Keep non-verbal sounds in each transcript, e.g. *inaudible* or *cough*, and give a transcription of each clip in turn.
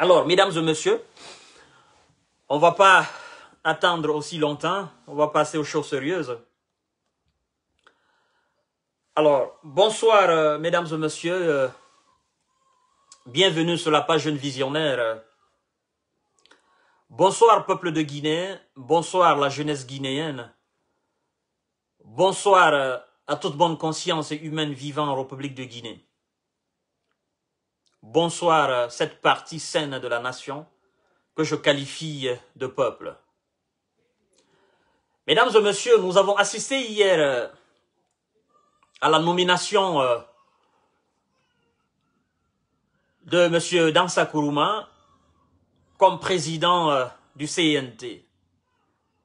Alors, mesdames et messieurs, on ne va pas attendre aussi longtemps, on va passer aux choses sérieuses. Alors, bonsoir, euh, mesdames et messieurs. Euh, bienvenue sur la page Jeune Visionnaire. Bonsoir, peuple de Guinée. Bonsoir, la jeunesse guinéenne. Bonsoir euh, à toute bonne conscience et humaine vivant en République de Guinée bonsoir cette partie saine de la nation que je qualifie de peuple. Mesdames et messieurs, nous avons assisté hier euh, à la nomination euh, de M. Dansa comme président euh, du CNT.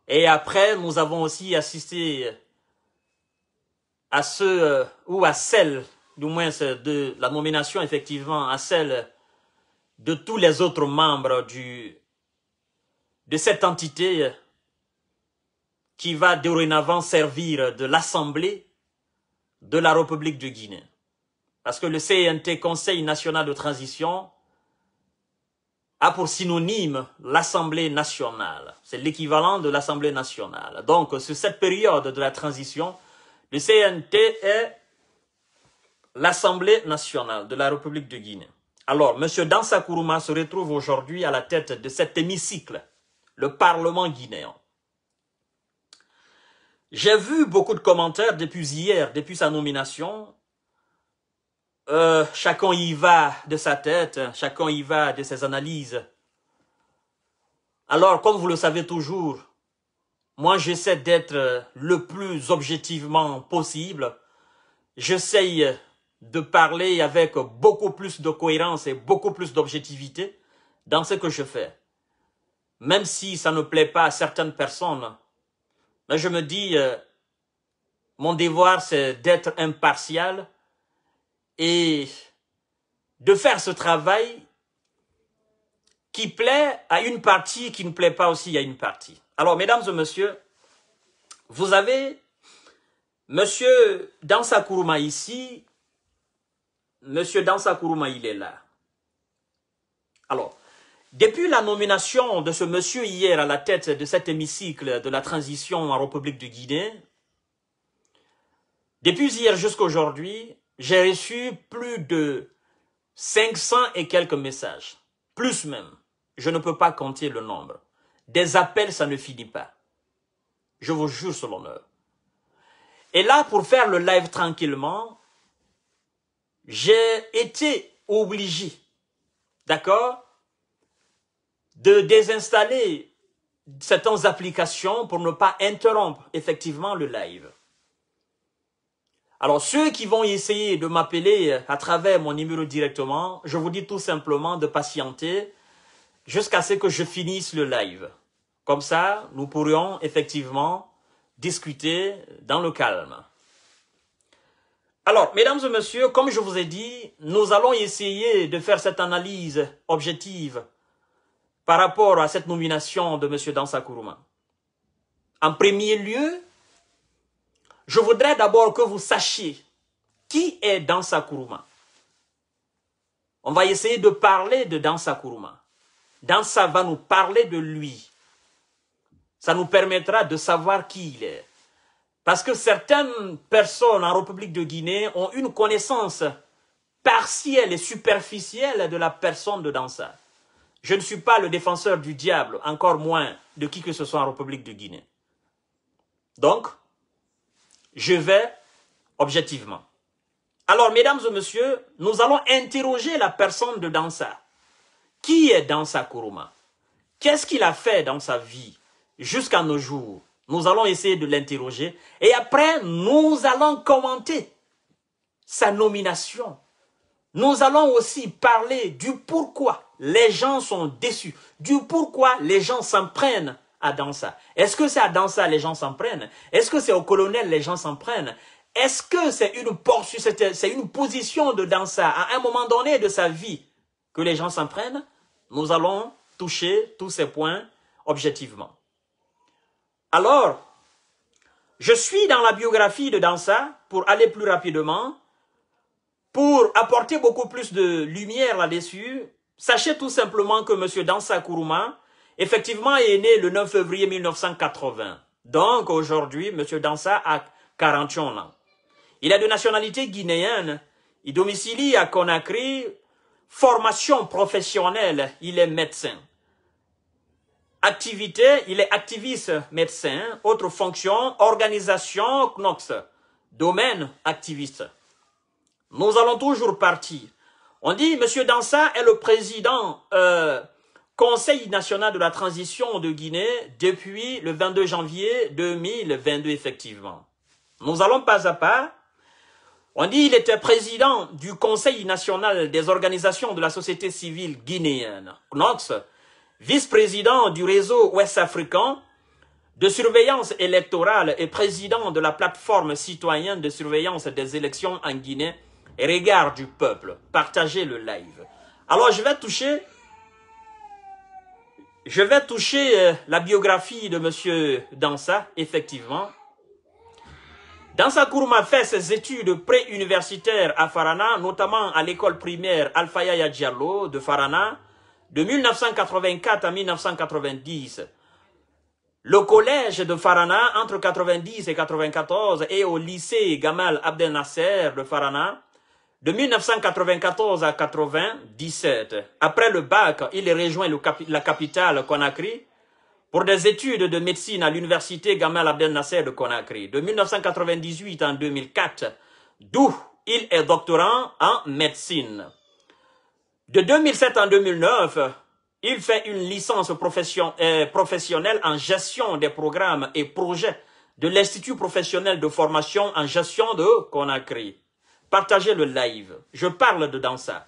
Et après, nous avons aussi assisté à ceux ou à celles du moins euh, de la nomination effectivement à celle de tous les autres membres du, de cette entité euh, qui va dorénavant servir de l'Assemblée de la République de Guinée. Parce que le CNT, Conseil national de transition, a pour synonyme l'Assemblée nationale. C'est l'équivalent de l'Assemblée nationale. Donc, sur cette période de la transition, le CNT est l'Assemblée nationale de la République de Guinée. Alors, M. Dansa se retrouve aujourd'hui à la tête de cet hémicycle, le Parlement guinéen. J'ai vu beaucoup de commentaires depuis hier, depuis sa nomination. Euh, chacun y va de sa tête, chacun y va de ses analyses. Alors, comme vous le savez toujours, moi j'essaie d'être le plus objectivement possible. J'essaye de parler avec beaucoup plus de cohérence et beaucoup plus d'objectivité dans ce que je fais. Même si ça ne plaît pas à certaines personnes, mais je me dis, euh, mon devoir c'est d'être impartial et de faire ce travail qui plaît à une partie, qui ne plaît pas aussi à une partie. Alors, mesdames et messieurs, vous avez Monsieur Dansakuruma ici Monsieur Dansa il est là. Alors, depuis la nomination de ce monsieur hier à la tête de cet hémicycle de la transition en République de Guinée, depuis hier jusqu'à aujourd'hui, j'ai reçu plus de 500 et quelques messages, plus même. Je ne peux pas compter le nombre. Des appels, ça ne finit pas. Je vous jure sur l'honneur. Et là, pour faire le live tranquillement, j'ai été obligé, d'accord, de désinstaller certaines applications pour ne pas interrompre effectivement le live. Alors ceux qui vont essayer de m'appeler euh, à travers mon numéro directement, je vous dis tout simplement de patienter jusqu'à ce que je finisse le live. Comme ça, nous pourrions effectivement discuter dans le calme. Alors, mesdames et messieurs, comme je vous ai dit, nous allons essayer de faire cette analyse objective par rapport à cette nomination de M. Dansakuruma. En premier lieu, je voudrais d'abord que vous sachiez qui est Dansakuruma. On va essayer de parler de Dansakuruma. Dansa va nous parler de lui. Ça nous permettra de savoir qui il est. Parce que certaines personnes en République de Guinée ont une connaissance partielle et superficielle de la personne de Dansa. Je ne suis pas le défenseur du diable, encore moins de qui que ce soit en République de Guinée. Donc, je vais objectivement. Alors, mesdames et messieurs, nous allons interroger la personne de Dansa. Qui est Dansa Kuruma Qu'est-ce qu'il a fait dans sa vie jusqu'à nos jours nous allons essayer de l'interroger. Et après, nous allons commenter sa nomination. Nous allons aussi parler du pourquoi les gens sont déçus, du pourquoi les gens s'en prennent à Dansa. Est-ce que c'est à Dansa les gens s'en prennent Est-ce que c'est au colonel les gens s'en prennent Est-ce que c'est une, c'est une position de Dansa à un moment donné de sa vie que les gens s'en prennent Nous allons toucher tous ces points objectivement. Alors, je suis dans la biographie de Dansa pour aller plus rapidement, pour apporter beaucoup plus de lumière là-dessus. Sachez tout simplement que M. Dansa Kuruma, effectivement, est né le 9 février 1980. Donc aujourd'hui, M. Dansa a 41 ans. Il a de nationalité guinéenne. Il domicilie à Conakry. Formation professionnelle, il est médecin. Activité, il est activiste médecin. Autre fonction, organisation KNOX, Domaine activiste. Nous allons toujours partir. On dit, M. Dansa est le président euh, Conseil national de la transition de Guinée depuis le 22 janvier 2022, effectivement. Nous allons pas à pas. On dit il était président du Conseil national des organisations de la société civile guinéenne, KNOX vice-président du réseau ouest-africain de surveillance électorale et président de la plateforme citoyenne de surveillance des élections en Guinée, Regard du peuple, partagez le live. Alors je vais toucher, je vais toucher euh, la biographie de M. Dansa, effectivement. Dansa Kourma fait ses études pré-universitaires à Farana, notamment à l'école primaire Alfayaya Diallo de Farana, de 1984 à 1990, le collège de Farana, entre 90 et 94, et au lycée Gamal Abdel Nasser de Farana, de 1994 à 97. Après le bac, il rejoint la capitale Conakry pour des études de médecine à l'université Gamal Abdel Nasser de Conakry. De 1998 en 2004, d'où il est doctorant en médecine. De 2007 en 2009, il fait une licence euh, professionnelle en gestion des programmes et projets de l'Institut professionnel de formation en gestion de Conakry. Partagez le live. Je parle de ça.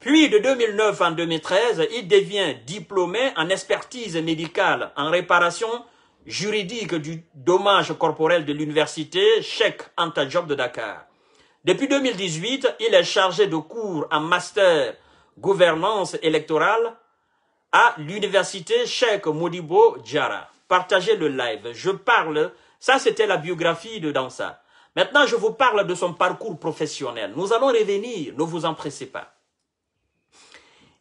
Puis, de 2009 en 2013, il devient diplômé en expertise médicale en réparation juridique du dommage corporel de l'université Cheikh Anta Diop de Dakar. Depuis 2018, il est chargé de cours en master gouvernance électorale à l'université Cheikh Modibo Djara. Partagez le live. Je parle, ça c'était la biographie de Dansa. Maintenant, je vous parle de son parcours professionnel. Nous allons revenir, ne vous empressez pas.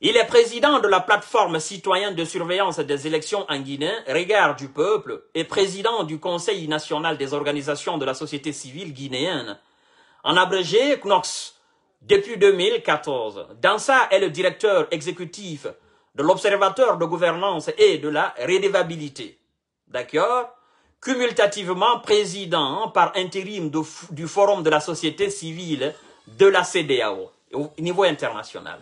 Il est président de la plateforme citoyenne de surveillance des élections en Guinée, Regard du peuple, et président du Conseil national des organisations de la société civile guinéenne. En abrégé, Knox depuis 2014. Dansa est le directeur exécutif de l'Observateur de gouvernance et de la rédévabilité. D'accord Cumulativement président par intérim du Forum de la société civile de la CDAO au niveau international.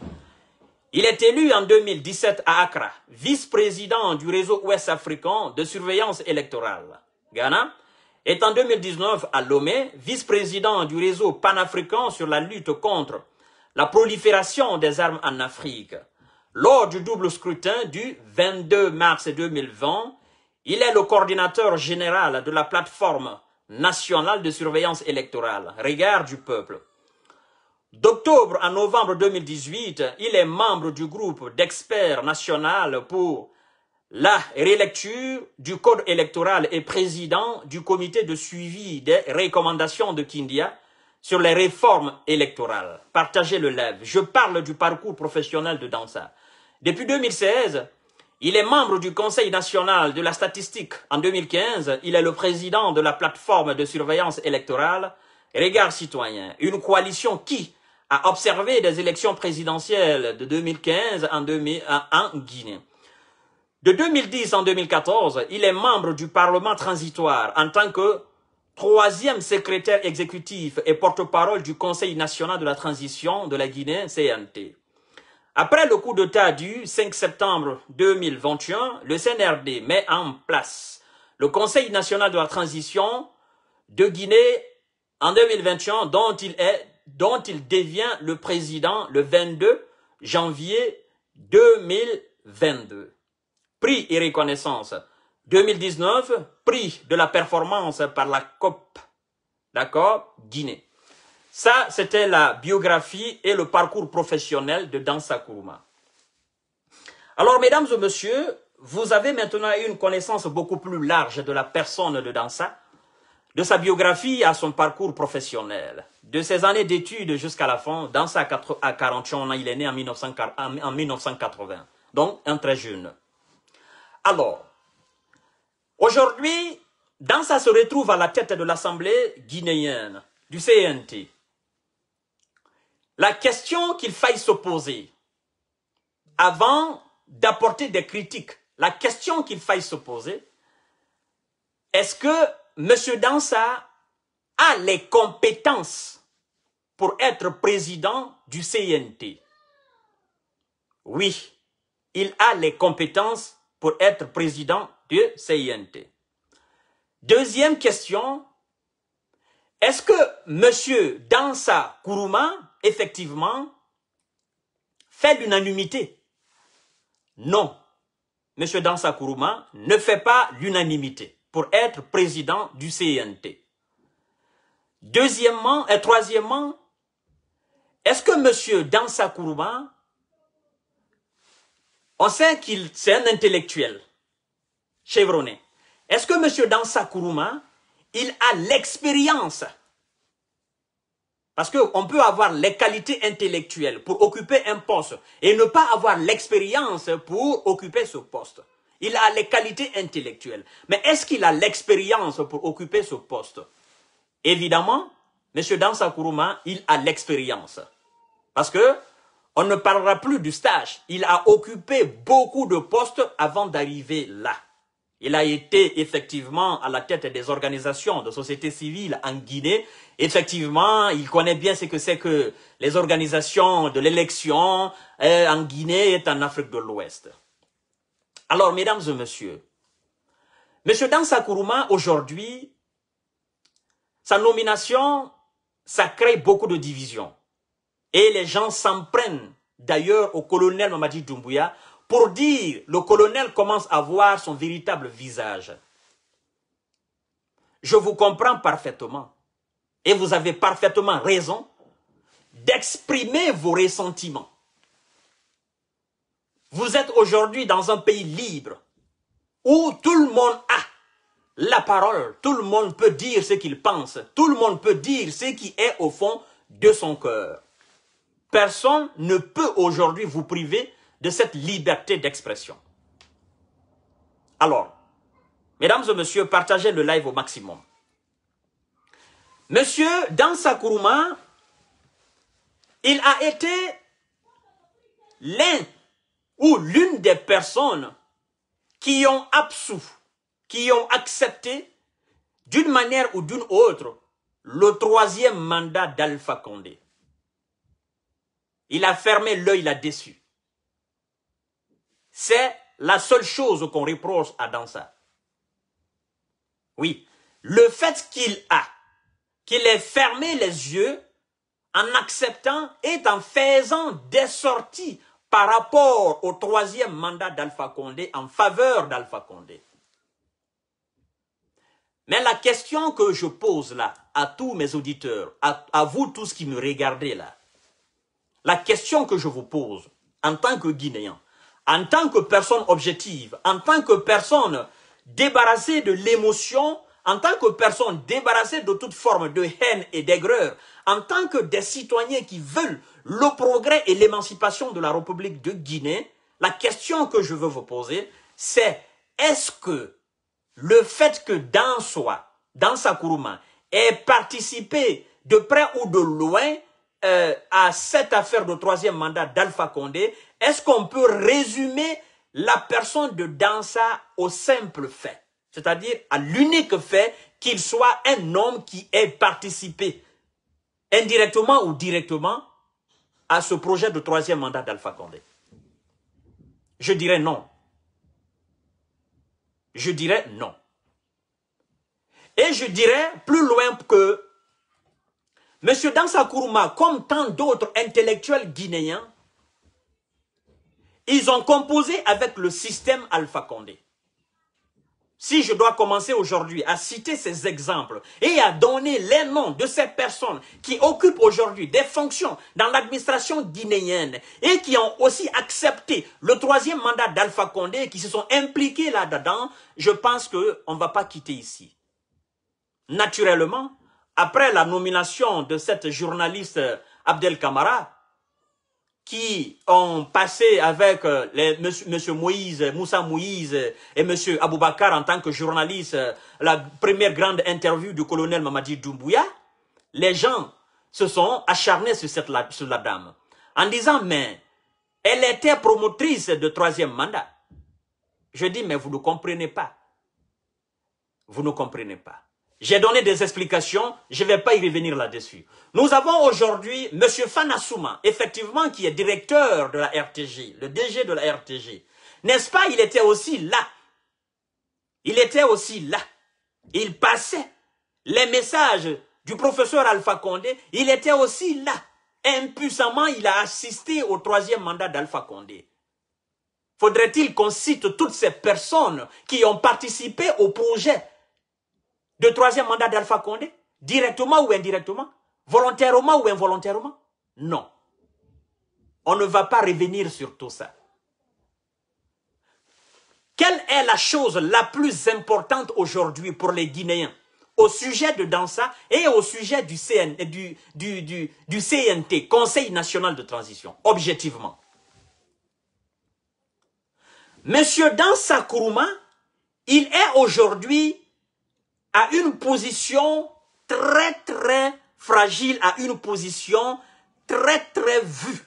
Il est élu en 2017 à Accra, vice-président du réseau ouest africain de surveillance électorale. Ghana, est en 2019 à Lomé vice-président du réseau panafricain sur la lutte contre la prolifération des armes en Afrique. Lors du double scrutin du 22 mars 2020, il est le coordinateur général de la plateforme nationale de surveillance électorale, Regard du peuple. D'octobre à novembre 2018, il est membre du groupe d'experts national pour la rélecture du code électoral et président du comité de suivi des recommandations de Kindia sur les réformes électorales. Partagez le live. Je parle du parcours professionnel de Dansa. Depuis 2016, il est membre du Conseil national de la statistique. En 2015, il est le président de la plateforme de surveillance électorale Regard citoyen, une coalition qui a observé des élections présidentielles de 2015 en, en Guinée. De 2010 en 2014, il est membre du Parlement transitoire en tant que troisième secrétaire exécutif et porte-parole du Conseil national de la transition de la Guinée, CNT. Après le coup d'État du 5 septembre 2021, le CNRD met en place le Conseil national de la transition de Guinée en 2021, dont il, est, dont il devient le président le 22 janvier 2022 prix et reconnaissance. 2019, prix de la performance par la COP, d'accord, Guinée. Ça, c'était la biographie et le parcours professionnel de Dansa Kuruma. Alors, mesdames et messieurs, vous avez maintenant une connaissance beaucoup plus large de la personne de Dansa, de sa biographie à son parcours professionnel. De ses années d'études jusqu'à la fin, Dansa à 41 ans, il est né en 1980, donc un très jeune. Alors, aujourd'hui, Dansa se retrouve à la tête de l'Assemblée guinéenne, du CNT. La question qu'il faille se poser, avant d'apporter des critiques, la question qu'il faille se poser, est-ce que M. Dansa a les compétences pour être président du CNT Oui, il a les compétences pour être président du CINT. Deuxième question, est-ce que M. Dansa effectivement, fait l'unanimité Non. M. Dansa ne fait pas l'unanimité pour être président du CNT. Deuxièmement et troisièmement, est-ce que M. Dansa on sait qu'il c'est un intellectuel chevronné. Est-ce que M. Dansakourouma, il a l'expérience Parce qu'on peut avoir les qualités intellectuelles pour occuper un poste et ne pas avoir l'expérience pour occuper ce poste. Il a les qualités intellectuelles. Mais est-ce qu'il a l'expérience pour occuper ce poste Évidemment, M. Dansakourouma, il a l'expérience. Parce que on ne parlera plus du stage. Il a occupé beaucoup de postes avant d'arriver là. Il a été effectivement à la tête des organisations de société civile en Guinée. Effectivement, il connaît bien ce que c'est que les organisations de l'élection euh, en Guinée et en Afrique de l'Ouest. Alors, mesdames et messieurs, Monsieur Dansakuruma, aujourd'hui, sa nomination, ça crée beaucoup de divisions. Et les gens s'en prennent d'ailleurs au colonel Mamadi Doumbouya pour dire le colonel commence à voir son véritable visage. Je vous comprends parfaitement et vous avez parfaitement raison d'exprimer vos ressentiments. Vous êtes aujourd'hui dans un pays libre où tout le monde a la parole, tout le monde peut dire ce qu'il pense, tout le monde peut dire ce qui est au fond de son cœur. Personne ne peut aujourd'hui vous priver de cette liberté d'expression. Alors, mesdames et messieurs, partagez le live au maximum. Monsieur Dansa Sakuruma, il a été l'un ou l'une des personnes qui ont absous, qui ont accepté d'une manière ou d'une autre le troisième mandat d'Alpha Condé. Il a fermé l'œil a déçu. C'est la seule chose qu'on reproche à Dansa. Oui, le fait qu'il a, qu'il ait fermé les yeux en acceptant et en faisant des sorties par rapport au troisième mandat d'Alpha Condé, en faveur d'Alpha Condé. Mais la question que je pose là, à tous mes auditeurs, à vous tous qui me regardez là, la question que je vous pose, en tant que Guinéen, en tant que personne objective, en tant que personne débarrassée de l'émotion, en tant que personne débarrassée de toute forme de haine et d'aigreur, en tant que des citoyens qui veulent le progrès et l'émancipation de la République de Guinée, la question que je veux vous poser, c'est est-ce que le fait que dans soi, dans Sakuruma, ait participé de près ou de loin euh, à cette affaire de troisième mandat d'Alpha Condé, est-ce qu'on peut résumer la personne de Dansa au simple fait, c'est-à-dire à, à l'unique fait qu'il soit un homme qui ait participé indirectement ou directement à ce projet de troisième mandat d'Alpha Condé Je dirais non. Je dirais non. Et je dirais plus loin que Monsieur Dansa Kourouma, comme tant d'autres intellectuels guinéens, ils ont composé avec le système Alpha Condé. Si je dois commencer aujourd'hui à citer ces exemples et à donner les noms de ces personnes qui occupent aujourd'hui des fonctions dans l'administration guinéenne et qui ont aussi accepté le troisième mandat d'Alpha Condé et qui se sont impliqués là-dedans, je pense qu'on ne va pas quitter ici. Naturellement, après la nomination de cette journaliste Abdel Kamara, qui ont passé avec euh, les, monsieur, Moïse, Moussa Moïse et monsieur Aboubakar en tant que journaliste euh, la première grande interview du colonel Mamadi Doumbouya, les gens se sont acharnés sur, cette, sur la dame en disant mais elle était promotrice de troisième mandat. Je dis mais vous ne comprenez pas. Vous ne comprenez pas. J'ai donné des explications, je ne vais pas y revenir là-dessus. Nous avons aujourd'hui M. Fanassouma, effectivement, qui est directeur de la RTG, le DG de la RTG. N'est-ce pas, il était aussi là. Il était aussi là. Il passait les messages du professeur Alpha Condé. Il était aussi là. Impuissamment, il a assisté au troisième mandat d'Alpha Condé. Faudrait-il qu'on cite toutes ces personnes qui ont participé au projet de troisième mandat d'Alpha Condé, directement ou indirectement, volontairement ou involontairement Non. On ne va pas revenir sur tout ça. Quelle est la chose la plus importante aujourd'hui pour les Guinéens au sujet de Dansa et au sujet du, CN, du, du, CNT, Conseil national de transition, objectivement Monsieur Dansa Kourouma, il est aujourd'hui à une position très très fragile, à une position très très vue.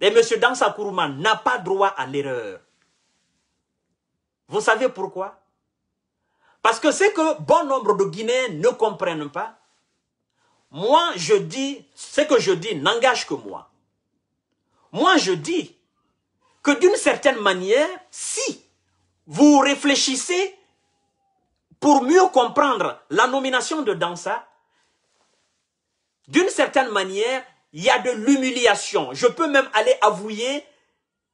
Et M. Dansakourouma n'a pas droit à l'erreur. Vous savez pourquoi Parce que c'est que bon nombre de Guinéens ne comprennent pas, moi je dis, ce que je dis n'engage que moi. Moi je dis que d'une certaine manière, si vous réfléchissez pour mieux comprendre la nomination de Dansa, d'une certaine manière, il y a de l'humiliation. Je peux même aller avouer,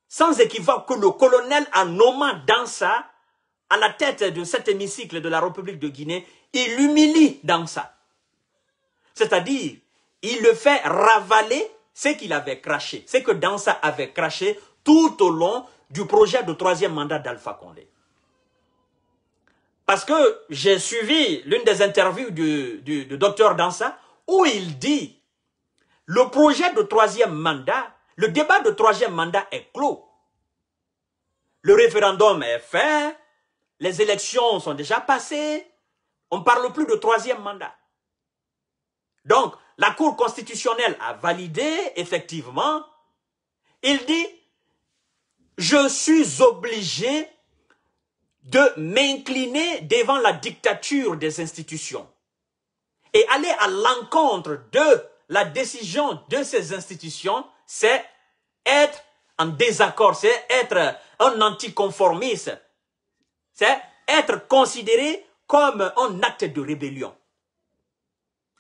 sans équivoque, que le colonel, en nommant Dansa, à la tête de cet hémicycle de la République de Guinée, il humilie Dansa. C'est-à-dire, il le fait ravaler ce qu'il avait craché, ce que Dansa avait craché tout au long du projet de troisième mandat d'Alpha Condé. Parce que j'ai suivi l'une des interviews du, du, docteur Dansa où il dit le projet de troisième mandat, le débat de troisième mandat est clos. Le référendum est fait, les élections sont déjà passées, on ne parle plus de troisième mandat. Donc, la Cour constitutionnelle a validé, effectivement, il dit, je suis obligé de m'incliner devant la dictature des institutions et aller à l'encontre de la décision de ces institutions, c'est être en désaccord, c'est être un anticonformiste, c'est être considéré comme un acte de rébellion.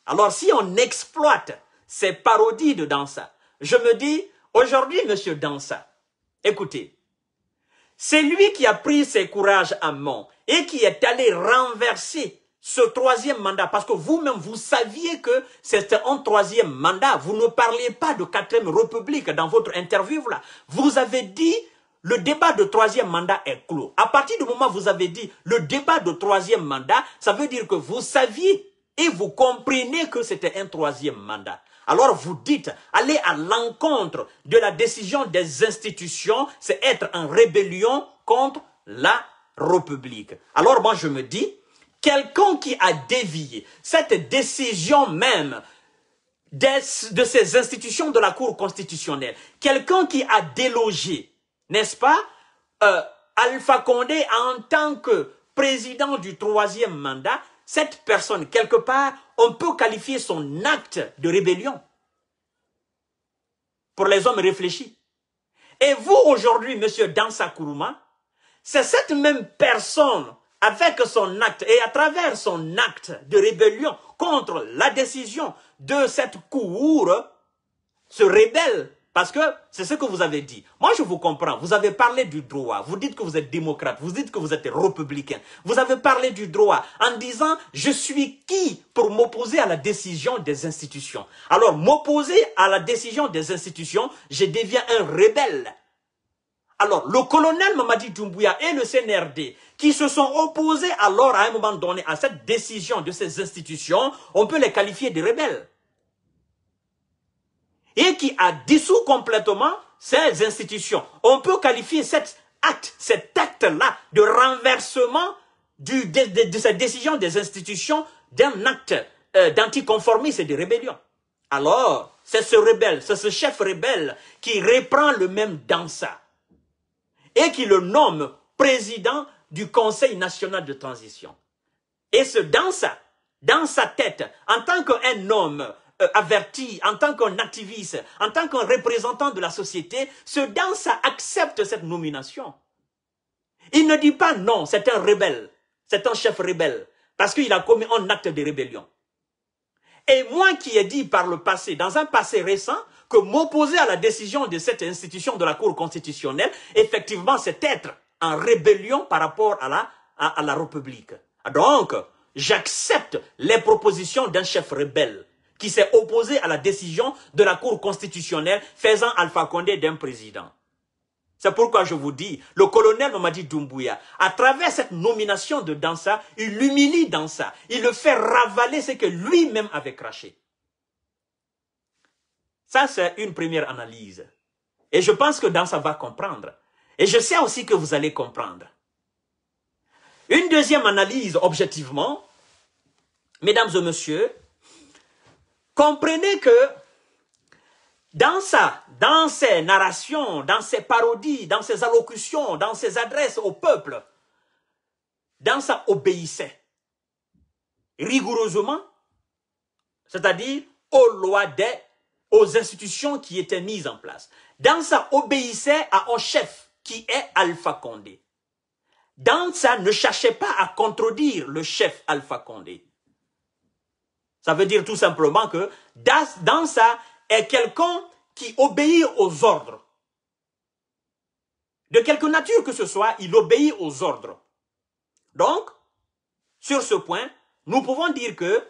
Alors si on exploite ces parodies de Dansa, je me dis, aujourd'hui, monsieur Dansa, écoutez, c'est lui qui a pris ses courages à main et qui est allé renverser ce troisième mandat, parce que vous-même, vous saviez que c'était un troisième mandat. Vous ne parliez pas de quatrième république dans votre interview là. Vous avez dit le débat de troisième mandat est clos. À partir du moment où vous avez dit le débat de troisième mandat, ça veut dire que vous saviez et vous comprenez que c'était un troisième mandat alors vous dites, aller à l'encontre de la décision des institutions, c'est être en rébellion contre la République. Alors moi je me dis, quelqu'un qui a dévié cette décision même de ces institutions de la Cour constitutionnelle, quelqu'un qui a délogé, n'est-ce pas, euh, Alpha Condé en tant que président du troisième mandat, cette personne, quelque part, on peut qualifier son acte de rébellion pour les hommes réfléchis. Et vous, aujourd'hui, monsieur Dansa c'est cette même personne avec son acte et à travers son acte de rébellion contre la décision de cette cour se rebelle. Parce que c'est ce que vous avez dit. Moi, je vous comprends. Vous avez parlé du droit. Vous dites que vous êtes démocrate. Vous dites que vous êtes républicain. Vous avez parlé du droit en disant « Je suis qui pour m'opposer à la décision des institutions ?» Alors, m'opposer à la décision des institutions, je deviens un rebelle. Alors, le colonel Mamadi Doumbouya et le CNRD, qui se sont opposés alors à un moment donné à cette décision de ces institutions, on peut les qualifier de rebelles et qui a dissous complètement ces institutions. On peut qualifier cet acte, cet acte-là de renversement de, cette décision des institutions d'un acte euh, d'anticonformisme et de rébellion. Alors, c'est ce rebelle, c'est ce chef rebelle qui reprend le même Dansa et qui le nomme président du Conseil national de transition. Et ce Dansa, dans sa tête, en tant qu'un homme euh, averti, en tant qu'un activiste, en tant qu'un représentant de la société, ce dança accepte cette nomination. Il ne dit pas non, c'est un rebelle, c'est un chef rebelle, parce qu'il a commis un acte de rébellion. Et moi qui ai dit par le passé, dans un passé récent, que m'opposer à la décision de cette institution de la Cour constitutionnelle, effectivement, c'est être en rébellion par rapport à la, à la République. Donc, j'accepte les propositions d'un chef rebelle qui s'est opposé à la décision de la Cour constitutionnelle faisant Alpha Condé d'un président. C'est pourquoi je vous dis, le colonel Mamadi Doumbouya, à travers cette nomination de Dansa, il l'humilie Dansa. Il le fait ravaler ce que lui-même avait craché. Ça, c'est une première analyse. Et je pense que Dansa va comprendre. Et je sais aussi que vous allez comprendre. Une deuxième analyse, objectivement, mesdames et messieurs, Comprenez que dans sa, dans ces narrations, dans ses parodies, dans ses allocutions, dans ses adresses au peuple, dans ça obéissait rigoureusement, c'est-à-dire aux lois des, aux institutions qui étaient mises en place. Dans ça obéissait à un chef qui est Alpha Condé. Dans ça ne cherchait pas à contredire le chef Alpha Condé. Ça veut dire tout simplement que dans ça est quelqu'un qui obéit aux ordres. De quelque nature que ce soit, il obéit aux ordres. Donc, sur ce point, nous pouvons dire que,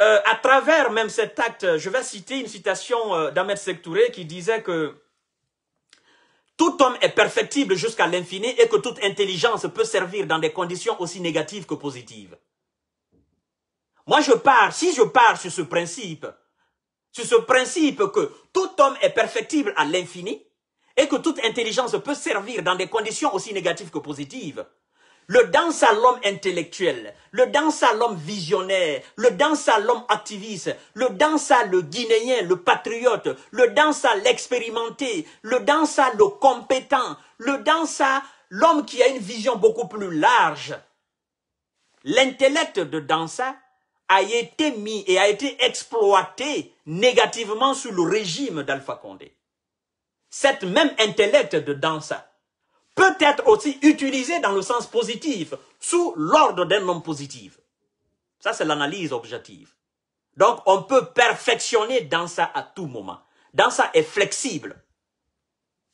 euh, à travers même cet acte, je vais citer une citation euh, d'Ahmed Sektouré qui disait que tout homme est perfectible jusqu'à l'infini et que toute intelligence peut servir dans des conditions aussi négatives que positives. Moi, je pars, si je pars sur ce principe, sur ce principe que tout homme est perfectible à l'infini et que toute intelligence peut servir dans des conditions aussi négatives que positives, le danse à l'homme intellectuel, le danse à l'homme visionnaire, le danse à l'homme activiste, le danse à le guinéen, le patriote, le danse l'expérimenté, le danse à le compétent, le danse à l'homme qui a une vision beaucoup plus large. L'intellect de Dansa a été mis et a été exploité négativement sous le régime d'Alpha Condé. Cet même intellect de Dansa peut être aussi utilisé dans le sens positif, sous l'ordre d'un homme positif. Ça, c'est l'analyse objective. Donc, on peut perfectionner Dansa à tout moment. Dansa est flexible.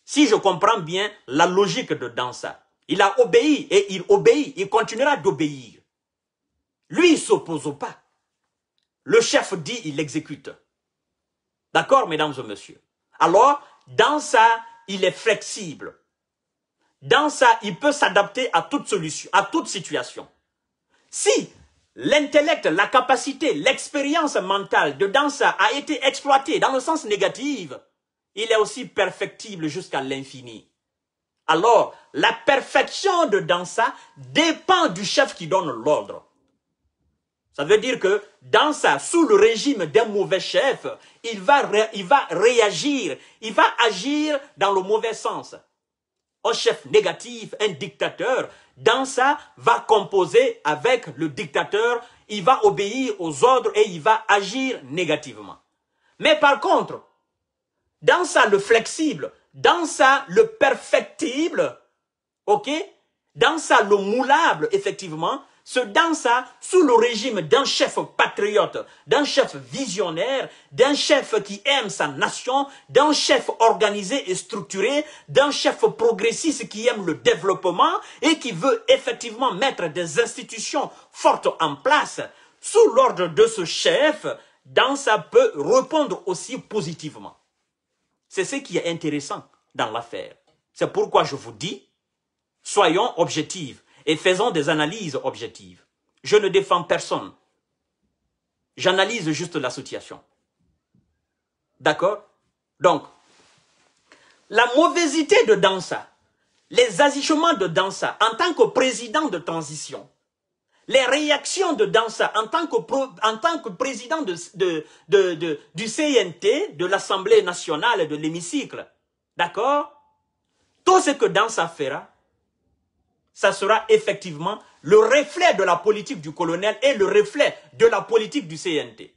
Si je comprends bien la logique de Dansa, il a obéi et il obéit, il continuera d'obéir. Lui, il s'oppose pas. Le chef dit, il l'exécute. D'accord, mesdames et messieurs Alors, dans ça, il est flexible. Dans ça, il peut s'adapter à toute solution, à toute situation. Si l'intellect, la capacité, l'expérience mentale de Dansa a été exploitée dans le sens négatif, il est aussi perfectible jusqu'à l'infini. Alors, la perfection de Dansa dépend du chef qui donne l'ordre. Ça veut dire que dans ça, sous le régime d'un mauvais chef, il va, il va réagir, il va agir dans le mauvais sens. Un chef négatif, un dictateur, dans ça, va composer avec le dictateur, il va obéir aux ordres et il va agir négativement. Mais par contre, dans ça, le flexible, dans ça, le perfectible, ok Dans ça, le moulable, effectivement, ce dans sous le régime d'un chef patriote, d'un chef visionnaire, d'un chef qui aime sa nation, d'un chef organisé et structuré, d'un chef progressiste qui aime le développement et qui veut effectivement mettre des institutions fortes en place, sous l'ordre de ce chef, dans peut répondre aussi positivement. C'est ce qui est intéressant dans l'affaire. C'est pourquoi je vous dis, soyons objectifs, et faisons des analyses objectives. Je ne défends personne. J'analyse juste l'association. D'accord Donc, la mauvaisité de Dansa, les agissements de Dansa en tant que président de transition, les réactions de Dansa en tant que, en tant que président de, du CNT, de l'Assemblée nationale, de l'hémicycle, d'accord Tout ce que Dansa fera, ça sera effectivement le reflet de la politique du colonel et le reflet de la politique du CNT.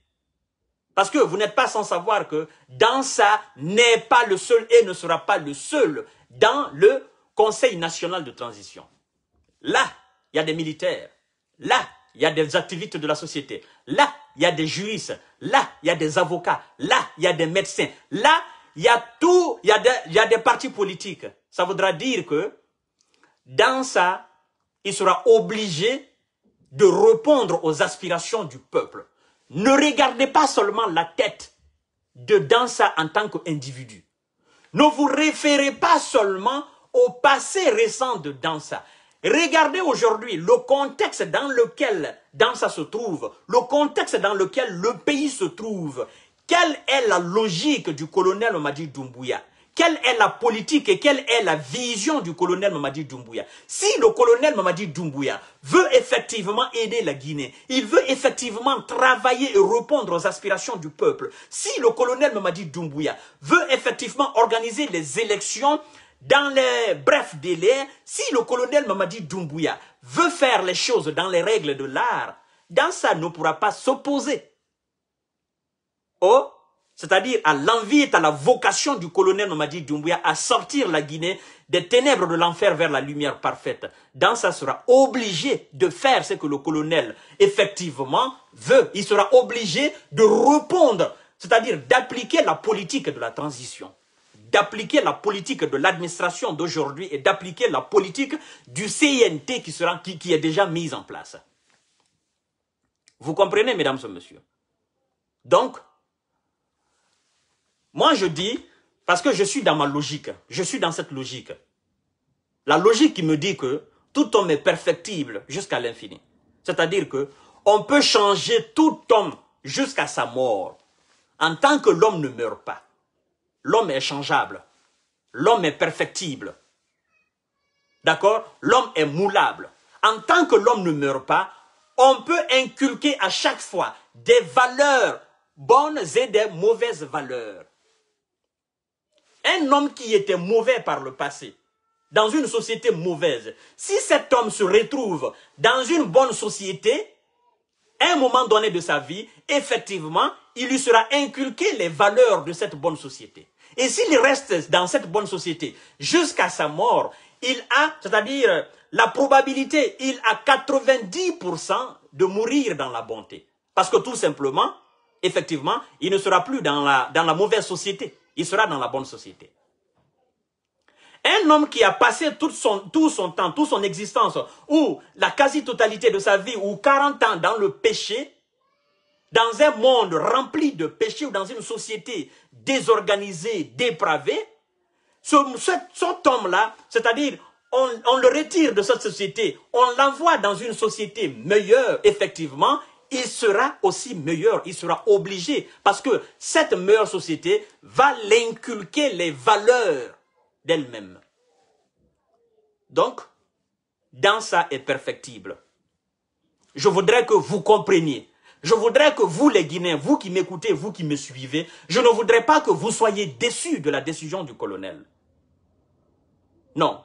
Parce que vous n'êtes pas sans savoir que dans ça, n'est pas le seul et ne sera pas le seul dans le Conseil national de transition. Là, il y a des militaires. Là, il y a des activistes de la société. Là, il y a des juristes. Là, il y a des avocats. Là, il y a des médecins. Là, il y a tout, il y a des partis politiques. Ça voudra dire que dans ça, il sera obligé de répondre aux aspirations du peuple. Ne regardez pas seulement la tête de Dansa en tant qu'individu. Ne vous référez pas seulement au passé récent de Dansa. Regardez aujourd'hui le contexte dans lequel Dansa se trouve, le contexte dans lequel le pays se trouve. Quelle est la logique du colonel Madi Doumbouya quelle est la politique et quelle est la vision du colonel Mamadi Doumbouya Si le colonel Mamadi Doumbouya veut effectivement aider la Guinée, il veut effectivement travailler et répondre aux aspirations du peuple, si le colonel Mamadi Doumbouya veut effectivement organiser les élections dans les brefs délais, si le colonel Mamadi Doumbouya veut faire les choses dans les règles de l'art, dans ça ne pourra pas s'opposer. Oh c'est-à-dire à, l'envie et à la vocation du colonel dit Doumbouya à sortir la Guinée des ténèbres de l'enfer vers la lumière parfaite. Dans ça sera obligé de faire ce que le colonel effectivement veut. Il sera obligé de répondre, c'est-à-dire d'appliquer la politique de la transition d'appliquer la politique de l'administration d'aujourd'hui et d'appliquer la politique du CNT qui, sera, qui, qui est déjà mise en place. Vous comprenez, mesdames et messieurs Donc, moi, je dis, parce que je suis dans ma logique, je suis dans cette logique. La logique qui me dit que tout homme est perfectible jusqu'à l'infini. C'est-à-dire que on peut changer tout homme jusqu'à sa mort. En tant que l'homme ne meurt pas. L'homme est changeable. L'homme est perfectible. D'accord L'homme est moulable. En tant que l'homme ne meurt pas, on peut inculquer à chaque fois des valeurs bonnes et des mauvaises valeurs un homme qui était mauvais par le passé, dans une société mauvaise, si cet homme se retrouve dans une bonne société, à un moment donné de sa vie, effectivement, il lui sera inculqué les valeurs de cette bonne société. Et s'il reste dans cette bonne société jusqu'à sa mort, il a, c'est-à-dire la probabilité, il a 90% de mourir dans la bonté. Parce que tout simplement, effectivement, il ne sera plus dans la, dans la mauvaise société il sera dans la bonne société. Un homme qui a passé tout son, tout son temps, toute son existence, ou la quasi-totalité de sa vie, ou 40 ans dans le péché, dans un monde rempli de péchés ou dans une société désorganisée, dépravée, ce, cet homme-là, c'est-à-dire on, on, le retire de cette société, on l'envoie dans une société meilleure, effectivement, il sera aussi meilleur, il sera obligé. Parce que cette meilleure société va l'inculquer les valeurs d'elle-même. Donc, dans ça est perfectible. Je voudrais que vous compreniez. Je voudrais que vous, les Guinéens, vous qui m'écoutez, vous qui me suivez, je ne voudrais pas que vous soyez déçus de la décision du colonel. Non,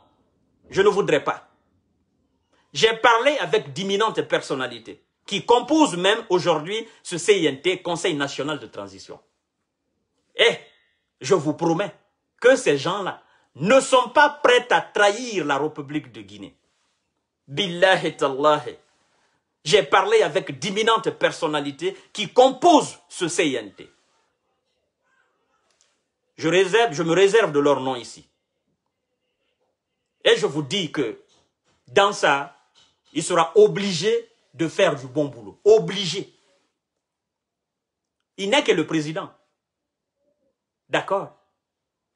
je ne voudrais pas. J'ai parlé avec d'imminentes personnalités qui composent même aujourd'hui ce CINT, Conseil National de Transition. Et eh, je vous promets que ces gens-là ne sont pas prêts à trahir la République de Guinée. et Allah. J'ai parlé avec d'imminentes personnalités qui composent ce CINT. Je, réserve, je me réserve de leur nom ici. Et je vous dis que dans ça, il sera obligé de faire du bon boulot. Obligé. Il n'est que le président. D'accord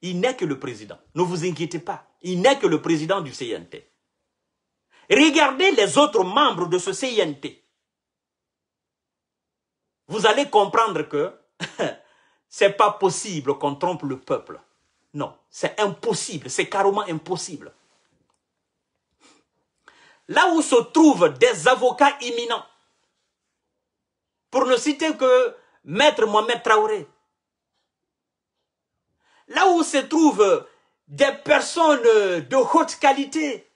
Il n'est que le président. Ne vous inquiétez pas. Il n'est que le président du CNT. Regardez les autres membres de ce CNT. Vous allez comprendre que *laughs* c'est pas possible qu'on trompe le peuple. Non, c'est impossible, c'est carrément impossible là où se trouvent des avocats imminents, pour ne citer que Maître Mohamed Traoré, là où se trouvent des personnes de haute qualité,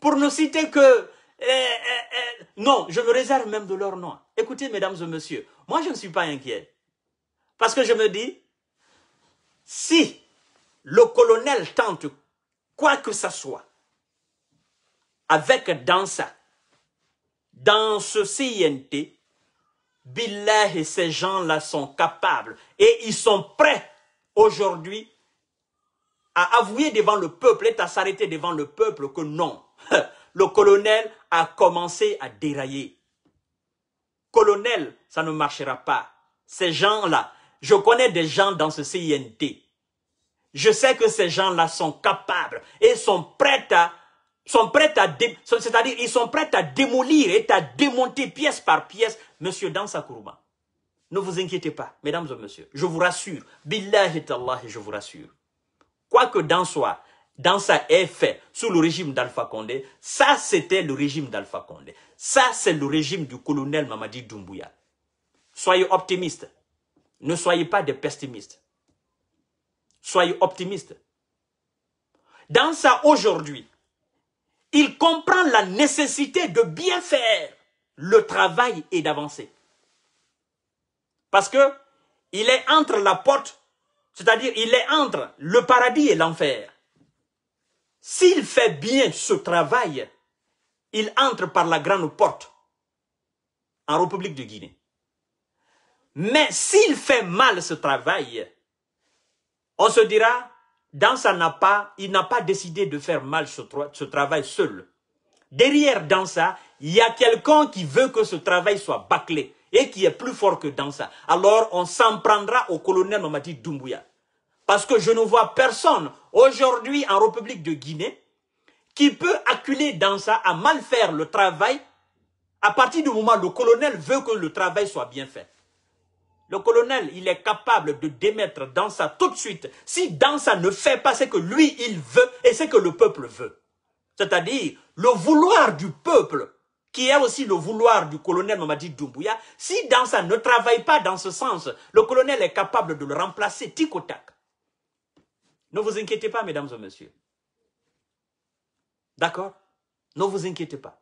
pour ne citer que... Eh, eh, eh, non, je me réserve même de leur nom. Écoutez, mesdames et messieurs, moi je ne suis pas inquiet. Parce que je me dis, si le colonel tente quoi que ce soit, avec ça, Dans ce CINT, Billah et ces gens-là sont capables et ils sont prêts aujourd'hui à avouer devant le peuple et à s'arrêter devant le peuple que non, *laughs* le colonel a commencé à dérailler. Colonel, ça ne marchera pas. Ces gens-là, je connais des gens dans ce CINT. Je sais que ces gens-là sont capables et sont prêts à sont prêts à, c'est-à-dire ils sont prêts à démolir et à démonter pièce par pièce Monsieur Dansa Kourouba. Ne vous inquiétez pas, mesdames et messieurs, je vous rassure, Billah et Allah, je vous rassure. Quoi que dans ça ait fait sous le régime d'Alpha Condé, ça c'était le régime d'Alpha Condé. Ça c'est le régime du colonel Mamadi Doumbouya. Soyez optimistes, ne soyez pas des pessimistes. Soyez optimistes. Dansa aujourd'hui, il comprend la nécessité de bien faire le travail et d'avancer. Parce que il est entre la porte, c'est-à-dire il est entre le paradis et l'enfer. S'il fait bien ce travail, il entre par la grande porte en République de Guinée. Mais s'il fait mal ce travail, on se dira, Dansa n'a pas, il n'a pas décidé de faire mal ce, travail seul. Derrière Dansa, il y a quelqu'un qui veut que ce travail soit bâclé et qui est plus fort que Dansa. Alors on s'en prendra au colonel Mamadi Doumbouya. Parce que je ne vois personne aujourd'hui en République de Guinée qui peut acculer Dansa à mal faire le travail à partir du moment où le colonel veut que le travail soit bien fait. Le colonel, il est capable de démettre Dansa tout de suite si Dansa ne fait pas ce que lui, il veut et ce que le peuple veut. C'est-à-dire le vouloir du peuple, qui est aussi le vouloir du colonel Mamadi Doumbouya. Si Dansa ne travaille pas dans ce sens, le colonel est capable de le remplacer tic au tac. Ne vous inquiétez pas, mesdames et messieurs. D'accord Ne vous inquiétez pas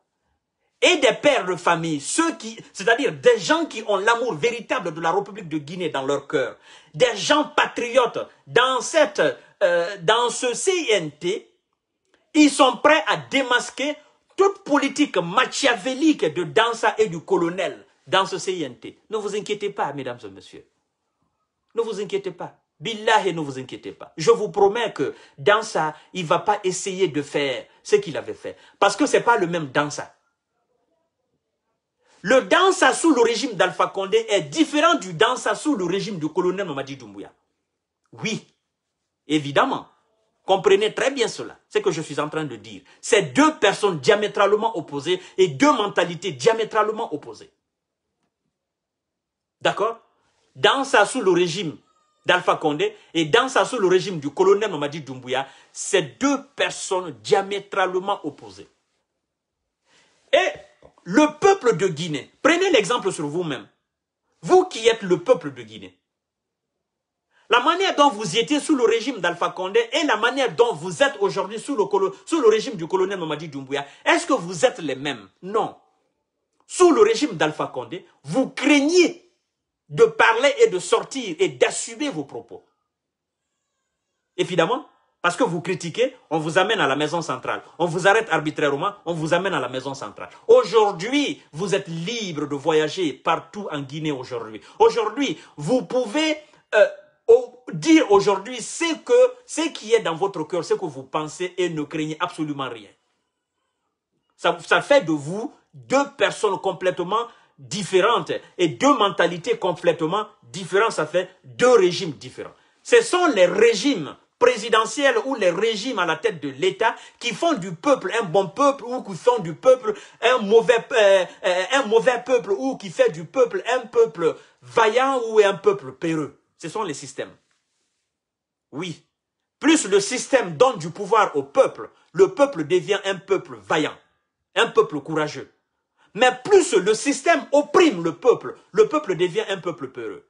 et des pères de famille, ceux qui, c'est-à-dire des gens qui ont l'amour véritable de la République de Guinée dans leur cœur, des gens patriotes dans cette, euh, dans ce CNT, ils sont prêts à démasquer toute politique machiavélique de Dansa et du colonel dans ce CNT. Ne vous inquiétez pas, mesdames et messieurs. Ne vous inquiétez pas. Billahi, ne vous inquiétez pas. Je vous promets que Dansa, il ne va pas essayer de faire ce qu'il avait fait. Parce que ce n'est pas le même Dansa. Le dansa sous le régime d'Alpha Condé est différent du dansa sous le régime du colonel Mamadi Doumbouya. Oui, évidemment. Comprenez très bien cela, ce que je suis en train de dire. C'est deux personnes diamétralement opposées et deux mentalités diamétralement opposées. D'accord Dansa sous le régime d'Alpha Condé et Dansa sous le régime du colonel Mamadi Doumbouya, c'est deux personnes diamétralement opposées. Et le peuple de Guinée, prenez l'exemple sur vous-même. Vous qui êtes le peuple de Guinée. La manière dont vous étiez sous le régime d'Alpha Condé et la manière dont vous êtes aujourd'hui sous, le, régime du colonel Mamadi Doumbouya, est-ce que vous êtes les mêmes Non. Sous le régime d'Alpha Condé, vous craignez de parler et de sortir et d'assumer vos propos. Évidemment, parce que vous critiquez, on vous amène à la maison centrale. On vous arrête arbitrairement, on vous amène à la maison centrale. Aujourd'hui, vous êtes libre de voyager partout en Guinée aujourd'hui. Aujourd'hui, vous pouvez euh, dire aujourd'hui ce, ce qui est dans votre cœur, ce que vous pensez et ne craignez absolument rien. Ça, ça fait de vous deux personnes complètement différentes et deux mentalités complètement différentes. Ça fait deux régimes différents. Ce sont les régimes Présidentiel ou les régimes à la tête de l'État qui font du peuple un bon peuple ou qui font du peuple un mauvais, euh, euh, un mauvais peuple ou qui fait du peuple un peuple vaillant ou un peuple péreux. Ce sont les systèmes. Oui. Plus le système donne du pouvoir au peuple, le peuple devient un peuple vaillant, un peuple courageux. Mais plus le système opprime le peuple, le peuple devient un peuple peureux.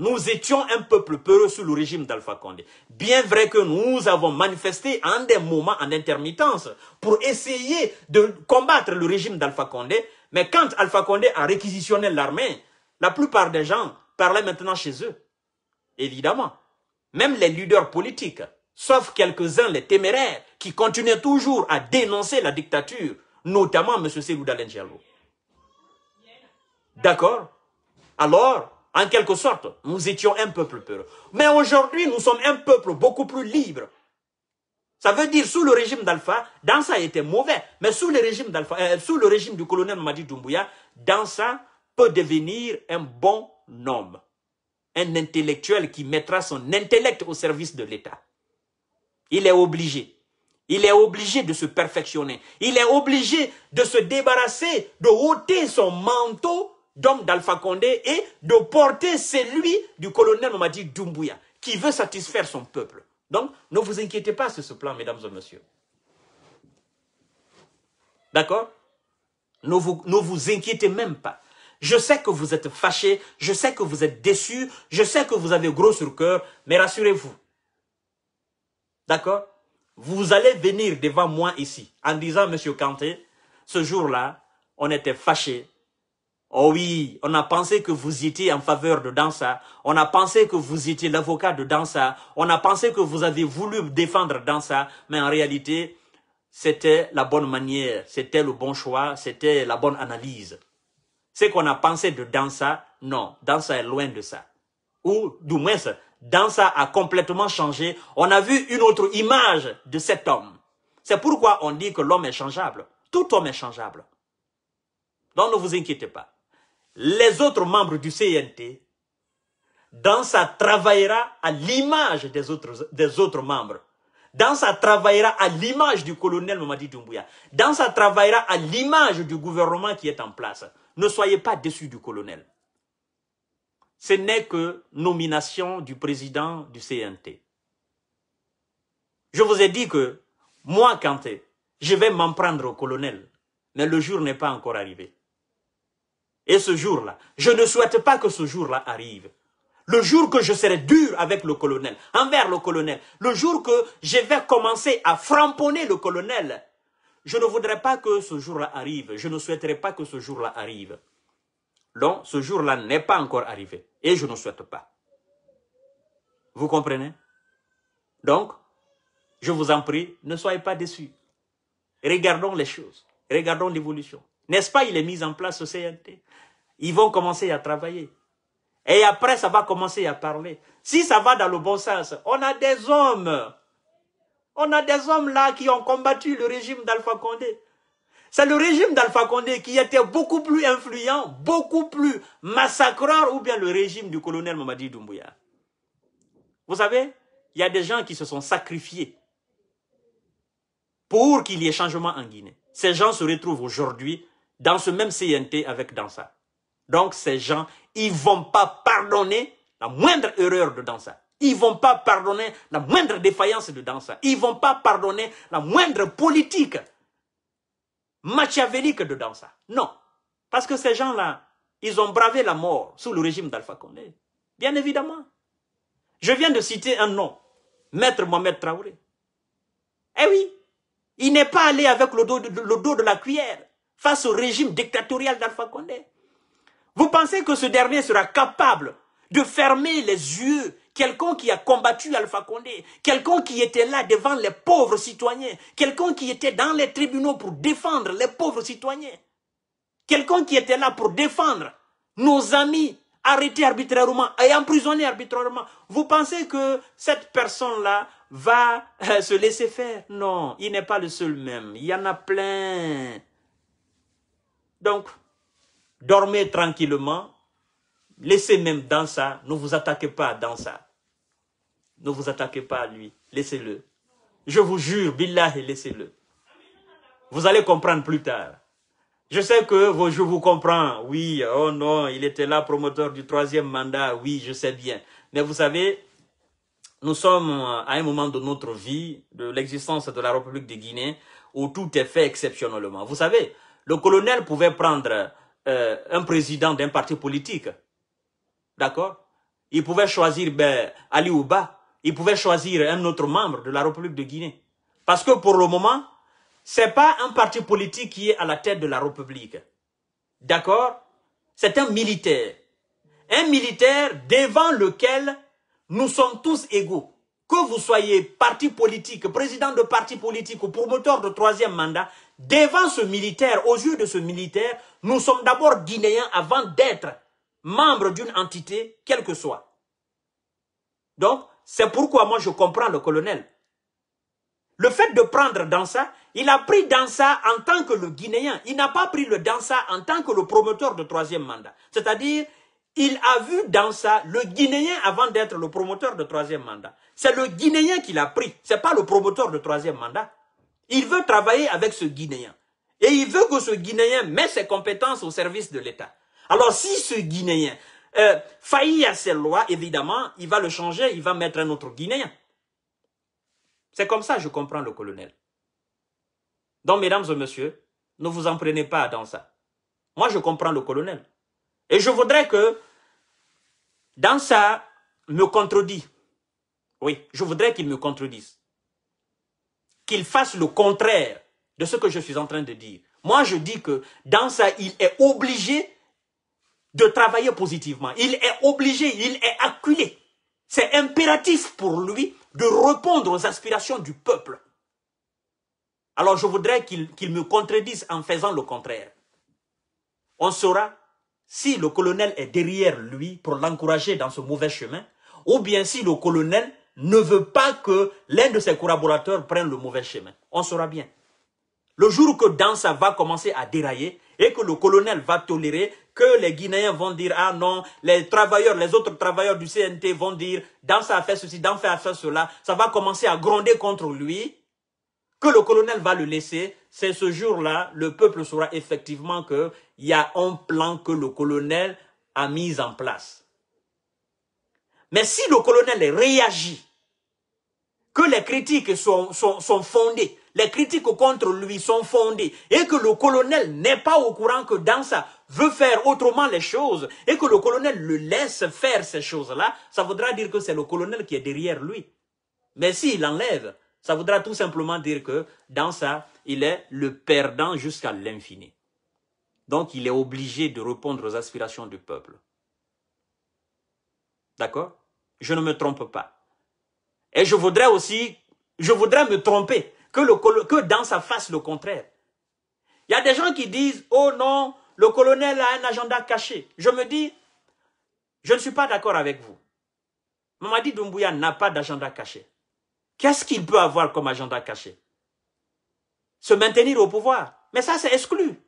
Nous étions un peuple peureux sous le régime d'Alpha Condé. Bien vrai que nous avons manifesté en des moments en intermittence pour essayer de combattre le régime d'Alpha Condé. Mais quand Alpha Condé a réquisitionné l'armée, la plupart des gens parlaient maintenant chez eux. Évidemment. Même les leaders politiques, sauf quelques-uns, les téméraires, qui continuaient toujours à dénoncer la dictature, notamment M. Selou Dalen D'accord Alors, en quelque sorte, nous étions un peuple peureux. Mais aujourd'hui, nous sommes un peuple beaucoup plus libre. Ça veut dire, sous le régime d'Alpha, Dansa était mauvais. Mais sous le régime, d'Alpha, euh, sous le régime du colonel Madi Doumbouya, Dansa peut devenir un bon homme. Un intellectuel qui mettra son intellect au service de l'État. Il est obligé. Il est obligé de se perfectionner. Il est obligé de se débarrasser, de ôter son manteau d'homme d'Alpha Condé et de porter celui du colonel dit, Doumbouya, qui veut satisfaire son peuple. Donc, ne vous inquiétez pas sur ce plan, mesdames et messieurs. D'accord ne vous, inquiétez même pas. Je sais que vous êtes fâchés, je sais que vous êtes déçus, je sais que vous avez gros sur le cœur, mais rassurez-vous. D'accord Vous allez venir devant moi ici en disant, Monsieur Kanté, ce jour-là, on était fâchés, Oh oui, on a pensé que vous étiez en faveur de Dansa. On a pensé que vous étiez l'avocat de Dansa. On a pensé que vous avez voulu défendre Dansa. Mais en réalité, c'était la bonne manière, c'était le bon choix, c'était la bonne analyse. C'est qu'on a pensé de Dansa, non, Dansa est loin de ça. Ou du moins, Dansa a complètement changé. On a vu une autre image de cet homme. C'est pourquoi on dit que l'homme est changeable. Tout homme est changeable. Donc ne vous inquiétez pas les autres membres du CNT, dans ça travaillera à l'image des autres, des autres membres. ça travaillera à l'image du colonel Mamadi Doumbouya. ça travaillera à l'image du gouvernement qui est en place. Ne soyez pas déçus du colonel. Ce n'est que nomination du président du CNT. Je vous ai dit que moi, Kanté, je vais m'en prendre au colonel. Mais le jour n'est pas encore arrivé. Et ce jour-là, je ne souhaite pas que ce jour-là arrive. Le jour que je serai dur avec le colonel, envers le colonel, le jour que je vais commencer à framponner le colonel, je ne voudrais pas que ce jour-là arrive. Je ne souhaiterais pas que ce jour-là arrive. Donc, ce jour-là n'est pas encore arrivé. Et je ne souhaite pas. Vous comprenez Donc, je vous en prie, ne soyez pas déçus. Regardons les choses. Regardons l'évolution. N'est-ce pas, il est mis en place au CNT. Ils vont commencer à travailler. Et après, ça va commencer à parler. Si ça va dans le bon sens, on a des hommes. On a des hommes là qui ont combattu le régime d'Alpha Condé. C'est le régime d'Alpha Condé qui était beaucoup plus influent, beaucoup plus massacreur, ou bien le régime du colonel Mamadi Doumbouya. Vous savez, il y a des gens qui se sont sacrifiés pour qu'il y ait changement en Guinée. Ces gens se retrouvent aujourd'hui dans ce même CNT avec Dansa. Donc ces gens, ils vont pas pardonner la moindre erreur de Dansa. Ils vont pas pardonner la moindre défaillance de Dansa. Ils vont pas pardonner la moindre politique machiavélique de Dansa. Non. Parce que ces gens-là, ils ont bravé la mort sous le régime d'Alpha Condé. Bien évidemment. Je viens de citer un nom. Maître Mohamed Traoré. Eh oui. Il n'est pas allé avec le dos de la cuillère face au régime dictatorial d'Alpha Condé. Vous pensez que ce dernier sera capable de fermer les yeux quelqu'un qui a combattu Alpha Condé, quelqu'un qui était là devant les pauvres citoyens, quelqu'un qui était dans les tribunaux pour défendre les pauvres citoyens, quelqu'un qui était là pour défendre nos amis arrêtés arbitrairement et emprisonnés arbitrairement. Vous pensez que cette personne-là va euh, se laisser faire Non, il n'est pas le seul même. Il y en a plein. Donc, dormez tranquillement, laissez même dans ça, ne vous attaquez pas dans ça. Ne vous attaquez pas à lui, laissez-le. Je vous jure, billah, laissez-le. Vous allez comprendre plus tard. Je sais que vous, je vous comprends. Oui, oh non, il était là promoteur du troisième mandat. Oui, je sais bien. Mais vous savez, nous sommes à un moment de notre vie, de l'existence de la République de Guinée, où tout est fait exceptionnellement. Vous savez, le colonel pouvait prendre euh, un président d'un parti politique. D'accord Il pouvait choisir ben, Ali bas. Il pouvait choisir un autre membre de la République de Guinée. Parce que pour le moment, ce n'est pas un parti politique qui est à la tête de la République. D'accord C'est un militaire. Un militaire devant lequel nous sommes tous égaux. Que vous soyez parti politique, président de parti politique ou promoteur de troisième mandat, Devant ce militaire, aux yeux de ce militaire, nous sommes d'abord Guinéens avant d'être membres d'une entité, quelle que soit. Donc, c'est pourquoi moi je comprends le colonel. Le fait de prendre Dansa, il a pris Dansa en tant que le Guinéen. Il n'a pas pris le Dansa en tant que le promoteur de troisième mandat. C'est-à-dire, il a vu Dansa le Guinéen avant d'être le promoteur de troisième mandat. C'est le Guinéen qui l'a pris. C'est pas le promoteur de troisième mandat. Il veut travailler avec ce Guinéen. Et il veut que ce Guinéen mette ses compétences au service de l'État. Alors si ce Guinéen euh, faillit à ses lois, évidemment, il va le changer, il va mettre un autre Guinéen. C'est comme ça, je comprends le colonel. Donc, mesdames et messieurs, ne vous en prenez pas dans ça. Moi, je comprends le colonel. Et je voudrais que, dans ça, me contredit. Oui, je voudrais qu'il me contredise qu'il fasse le contraire de ce que je suis en train de dire. Moi, je dis que dans ça, il est obligé de travailler positivement. Il est obligé, il est acculé. C'est impératif pour lui de répondre aux aspirations du peuple. Alors je voudrais qu'il me contredise en faisant le contraire. On saura si le colonel est derrière lui pour l'encourager dans ce mauvais chemin, ou bien si le colonel ne veut pas que l'un de ses collaborateurs prenne le mauvais chemin. On saura bien. Le jour que Dansa va commencer à dérailler et que le colonel va tolérer, que les Guinéens vont dire « Ah non, les travailleurs, les autres travailleurs du CNT vont dire « Dansa a fait ceci, Dansa a fait cela », ça va commencer à gronder contre lui, que le colonel va le laisser, c'est ce jour-là, le peuple saura effectivement qu'il y a un plan que le colonel a mis en place. Mais si le colonel réagit, que les critiques sont, sont, fondées, les critiques contre lui sont fondées et que le colonel n'est pas au courant que Dansa veut faire autrement les choses et que le colonel le laisse faire ces choses-là, ça voudra dire que c'est le colonel qui est derrière lui. Mais s'il enlève, ça voudra tout simplement dire que Dansa, il est le perdant jusqu'à l'infini. Donc il est obligé de répondre aux aspirations du peuple. D'accord je ne me trompe pas. Et je voudrais aussi, je voudrais me tromper, que, dans sa face le contraire. Il y a des gens qui disent, oh non, le colonel a un agenda caché. Je me dis, je ne suis pas d'accord avec vous. Mamadi Doumbouya n'a pas d'agenda caché. Qu'est-ce qu'il peut avoir comme agenda caché Se maintenir au pouvoir. Mais ça, c'est exclu.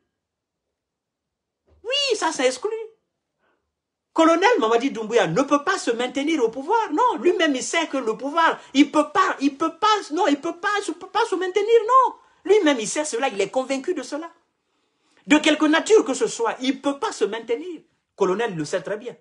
Oui, ça, c'est exclu. Colonel Mamadi Doumbouya ne peut pas se maintenir au pouvoir. Non, lui-même, il sait que le pouvoir, il peut pas, il peut pas, non, il peut pas, il peut pas se maintenir, non. Lui-même, il sait cela, il est convaincu de cela. De quelque nature que ce soit, il ne peut pas se maintenir. Colonel le sait très bien.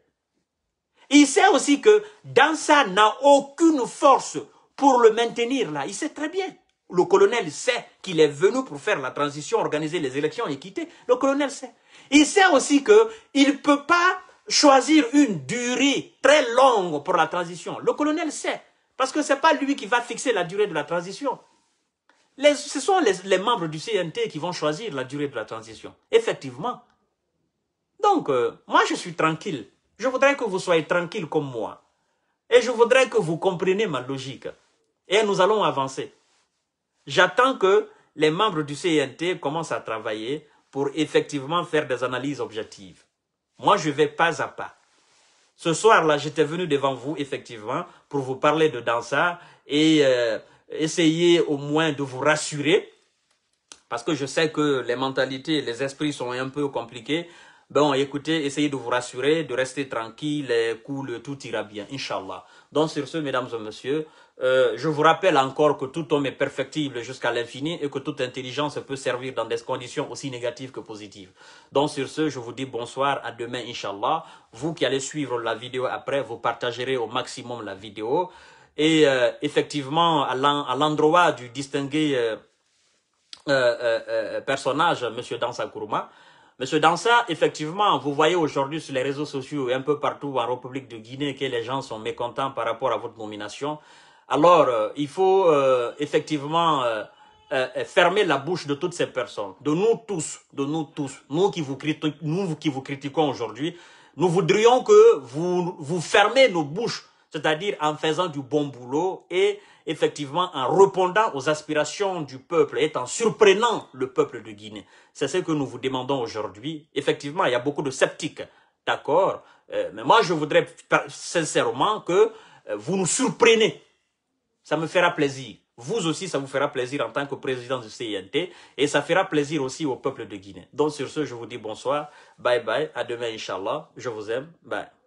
Il sait aussi que Dansa n'a aucune force pour le maintenir là. Il sait très bien. Le colonel sait qu'il est venu pour faire la transition, organiser les élections et quitter. Le colonel sait. Il sait aussi qu'il ne peut pas choisir une durée très longue pour la transition. Le colonel sait, parce que ce n'est pas lui qui va fixer la durée de la transition. ce sont les, membres du CNT qui vont choisir la durée de la transition, effectivement. Donc, euh, moi je suis tranquille. Je voudrais que vous soyez tranquille comme moi. Et je voudrais que vous compreniez ma logique. Et nous allons avancer. J'attends que les membres du CNT commencent à travailler pour effectivement faire des analyses objectives. Moi, je vais pas à pas. Ce soir-là, j'étais venu devant vous, effectivement, pour vous parler de Dansa et euh, essayer au moins de vous rassurer, parce que je sais que les mentalités et les esprits sont un peu compliqués Bon, écoutez, essayez de vous rassurer, de rester tranquille, cool, tout ira bien, Inch'Allah. Donc sur ce, mesdames et messieurs, euh, je vous rappelle encore que tout homme est perfectible jusqu'à l'infini et que toute intelligence peut servir dans des conditions aussi négatives que positives. Donc sur ce, je vous dis bonsoir, à demain Inch'Allah. Vous qui allez suivre la vidéo après, vous partagerez au maximum la vidéo. Et euh, effectivement, à l'endroit du distingué euh, euh personnage, Monsieur gourma. Monsieur Dansa, effectivement, vous voyez aujourd'hui sur les réseaux sociaux et un peu partout en République de Guinée que les gens sont mécontents par rapport à votre nomination. Alors, euh, il faut euh, effectivement euh, fermer la bouche de toutes ces personnes, de nous tous, de nous tous, nous qui vous, nous qui vous critiquons aujourd'hui. Nous voudrions que vous, vous fermez nos bouches c'est-à-dire en faisant du bon boulot et effectivement en répondant aux aspirations du peuple et en surprenant le peuple de Guinée. C'est ce que nous vous demandons aujourd'hui. Effectivement, il y a beaucoup de sceptiques, d'accord euh, Mais moi, je voudrais sincèrement que euh, vous nous surprenez. Ça me fera plaisir. Vous aussi, ça vous fera plaisir en tant que président du CINT et ça fera plaisir aussi au peuple de Guinée. Donc sur ce, je vous dis bonsoir, bye bye, à demain, Inch'Allah. Je vous aime, bye.